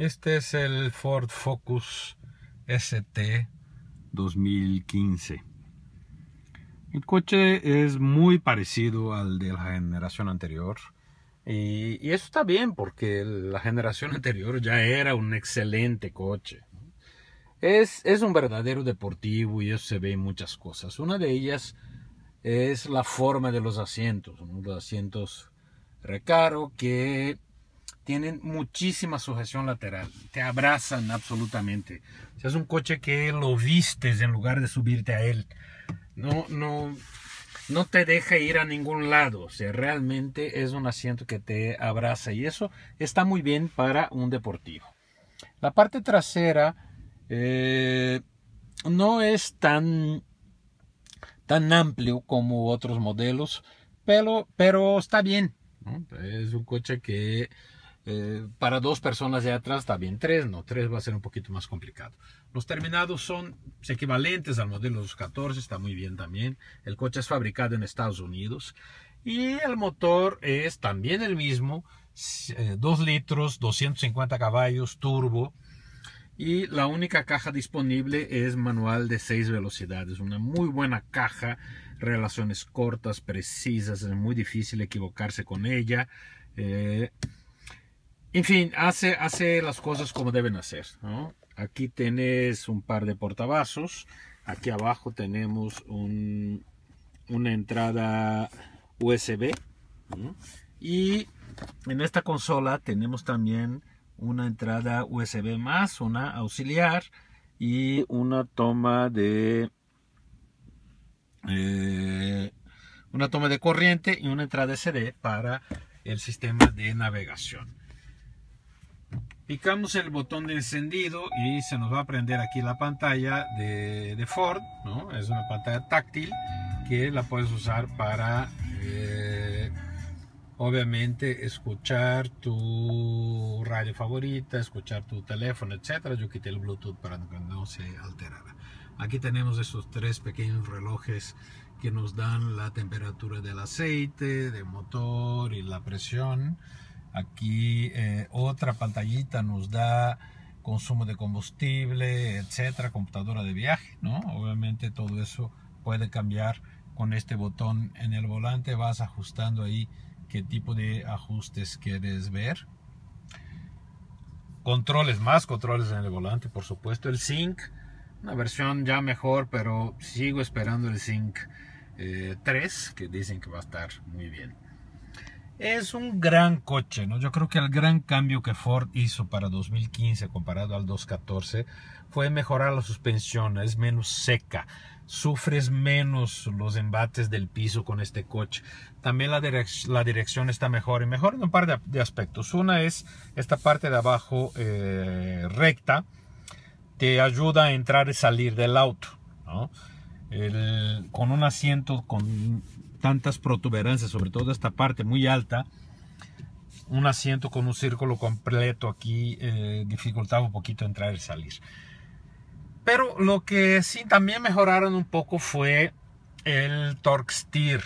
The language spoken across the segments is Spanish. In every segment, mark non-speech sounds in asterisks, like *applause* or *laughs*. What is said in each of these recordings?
Este es el Ford Focus ST 2015. El coche es muy parecido al de la generación anterior. Y, eso está bien porque la generación anterior ya era un excelente coche. Es, es un verdadero deportivo y eso se ve en muchas cosas. Una de ellas es la forma de los asientos. Los asientos recaro que tienen muchísima sujeción lateral, te abrazan absolutamente. Si es un coche que lo vistes en lugar de subirte a él. No, no, no te deja ir a ningún lado. realmente es un asiento que te abraza y eso está muy bien para un deportivo. La parte trasera eh, no es tan, tan amplio como otros modelos, pero, pero está bien. Es un coche que eh, para dos personas de atrás también tres no, tres va a ser un poquito más complicado. Los terminados son equivalentes al modelo 214, está muy bien también. El coche es fabricado en Estados Unidos y el motor es también el mismo, eh, dos litros, 250 caballos, turbo. Y la única caja disponible es manual de seis velocidades. Una muy buena caja, relaciones cortas, precisas, es muy difícil equivocarse con ella. Eh, en fin, hace, las cosas como deben hacer. Aquí tenés un par de portavasos. Aquí abajo tenemos una entrada USB. Y en esta consola tenemos también una entrada USB más, una auxiliar y una toma de eh, una toma de corriente y una entrada SD para el sistema de navegación. Picamos el botón de encendido y se nos va a prender aquí la pantalla de, Ford, ¿no? Es una pantalla táctil que la puedes usar para, eh, obviamente, escuchar tu radio favorita, escuchar tu teléfono, etcétera. Yo quité el Bluetooth para que no se alterara. Aquí tenemos esos tres pequeños relojes que nos dan la temperatura del aceite, del motor y la presión. Aquí eh, otra pantallita nos da consumo de combustible, etcétera, computadora de viaje, ¿no? Obviamente todo eso puede cambiar con este botón en el volante, vas ajustando ahí qué tipo de ajustes quieres ver. Controles, más controles en el volante, por supuesto. El Sync, una versión ya mejor, pero sigo esperando el Sync 3, eh, que dicen que va a estar muy bien. Es un gran coche, ¿no? Yo creo que el gran cambio que Ford hizo para 2015 comparado al 2014 fue mejorar la suspensión, es menos seca, sufres menos los embates del piso con este coche. También la, la dirección está mejor y mejor en un par de, aspectos. Una es esta parte de abajo eh, recta, te ayuda a entrar y salir del auto, con un asiento con tantas protuberancias, sobre todo esta parte muy alta, un asiento con un círculo completo aquí eh, dificultaba un poquito entrar y salir. Pero lo que sí también mejoraron un poco fue el torque steer.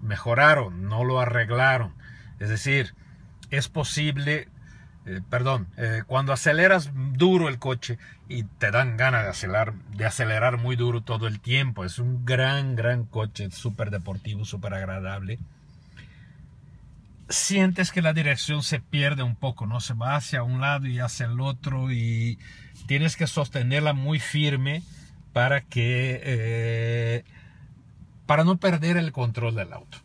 Mejoraron, no lo arreglaron. Es decir, es posible eh, perdón, eh, cuando aceleras duro el coche y te dan ganas de acelerar, de acelerar muy duro todo el tiempo. Es un gran, gran coche, súper deportivo, súper agradable. Sientes que la dirección se pierde un poco, ¿no? Se va hacia un lado y hacia el otro y tienes que sostenerla muy firme para que... Eh, para no perder el control del auto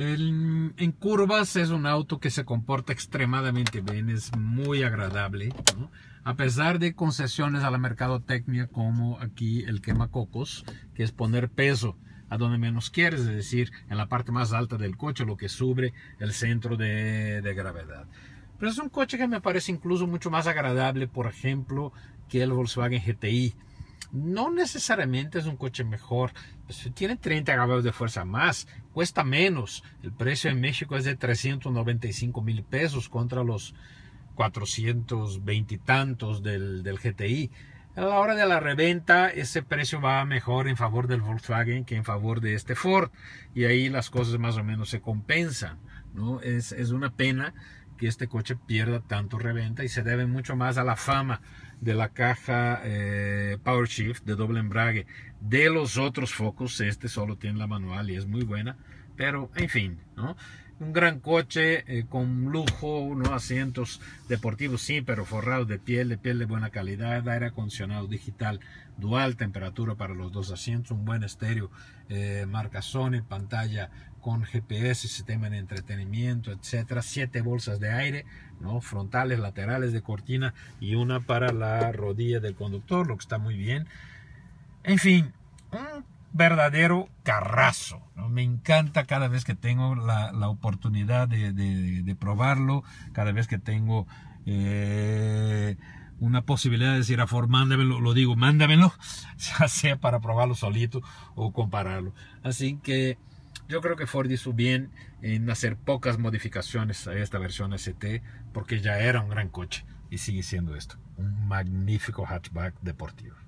en curvas es un auto que se comporta extremadamente bien, es muy agradable, a pesar de concesiones a la mercadotecnia como aquí el quema cocos que es poner peso a donde menos quieres, es decir, en la parte más alta del coche, lo que sube el centro de, de gravedad. Pero es un coche que me parece incluso mucho más agradable, por ejemplo, que el Volkswagen GTI no necesariamente es un coche mejor. Pues, tiene 30 caballos de fuerza más, cuesta menos. El precio en México es de 395 mil pesos contra los 420 y tantos del, del GTI. A la hora de la reventa, ese precio va mejor en favor del Volkswagen que en favor de este Ford. Y ahí las cosas más o menos se compensan. ¿no? Es, es una pena que este coche pierda tanto reventa y se debe mucho más a la fama de la caja eh, Power Shift de doble embrague. De los otros focos, este solo tiene la manual y es muy buena, pero en fin, ¿no? un gran coche eh, con lujo, unos asientos deportivos, sí, pero forrados de piel, de piel de buena calidad, aire acondicionado digital dual, temperatura para los dos asientos, un buen estéreo, eh, marca Sony, pantalla con GPS, sistema de entretenimiento, etcétera, siete bolsas de aire, ¿no? frontales, laterales de cortina y una para la rodilla del conductor, lo que está muy bien. En fin, verdadero carrazo. Me encanta cada vez que tengo la, oportunidad de, probarlo, cada vez que tengo eh, una posibilidad de decir a Ford, mándamelo, lo digo, mándamelo, *laughs* ya sea para probarlo solito o compararlo. Así que yo creo que Ford hizo bien en hacer pocas modificaciones a esta versión ST porque ya era un gran coche y sigue siendo esto, un magnífico hatchback deportivo.